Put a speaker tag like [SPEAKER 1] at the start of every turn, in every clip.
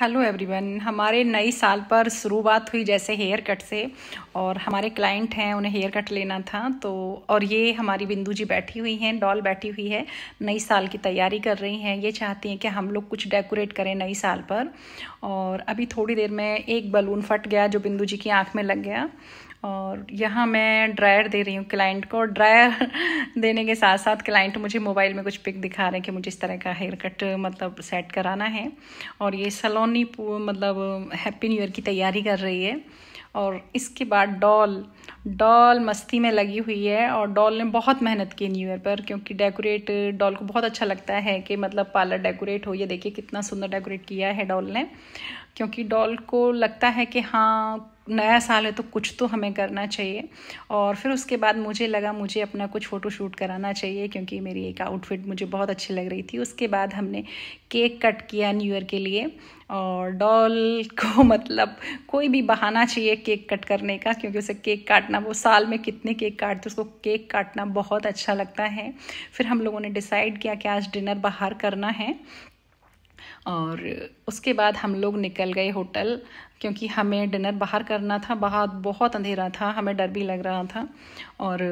[SPEAKER 1] hello everyone हमारे नए साल पर शुरुआत हुई जैसे हेयर कट से और हमारे क्लाइंट हैं उन्हें हेयर कट लेना था तो और ये हमारी बिंदु जी बैठी हुई हैं डॉल बैठी हुई है नई साल की तैयारी कर रही हैं ये चाहती हैं कि हम लोग कुछ डेकोरेट करें नई साल पर और अभी थोड़ी देर में एक बलून फट गया जो बिंदु जी की आँख में लग गया और यहाँ मैं ड्रायर दे रही हूँ क्लाइंट को ड्रायर देने के साथ साथ क्लाइंट मुझे मोबाइल में कुछ पिक दिखा रहे हैं कि मुझे इस तरह का हेयर कट मतलब सेट कराना है और ये सलोनी मतलब हैप्पी न्यू ईयर की तैयारी कर रही है और इसके बाद डॉल डॉल मस्ती में लगी हुई है और डॉल ने बहुत मेहनत की न्यू ईयर पर क्योंकि डेकोरेट डॉल को बहुत अच्छा लगता है कि मतलब पार्लर डेकोरेट हो ये देखिए कितना सुंदर डेकोरेट किया है डॉल ने क्योंकि डॉल को लगता है कि हाँ नया साल है तो कुछ तो हमें करना चाहिए और फिर उसके बाद मुझे लगा मुझे अपना कुछ फ़ोटो शूट कराना चाहिए क्योंकि मेरी एक आउटफिट मुझे बहुत अच्छी लग रही थी उसके बाद हमने केक कट किया न्यू ईयर के लिए और डॉल को मतलब कोई भी बहाना चाहिए केक कट करने का क्योंकि उसे केक काटना काटना वो साल में कितने केक काटते उसको केक काटना बहुत अच्छा लगता है फिर हम लोगों ने डिसाइड किया कि आज डिनर बाहर करना है और उसके बाद हम लोग निकल गए होटल क्योंकि हमें डिनर बाहर करना था बाहर बहुत अंधेरा था हमें डर भी लग रहा था और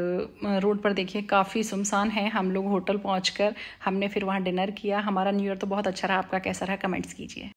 [SPEAKER 1] रोड पर देखिए काफ़ी सुनसान है हम लोग होटल पहुंचकर हमने फिर वहाँ डिनर किया हमारा न्यू ईयर तो बहुत अच्छा रहा आपका कैसा रहा कमेंट्स कीजिए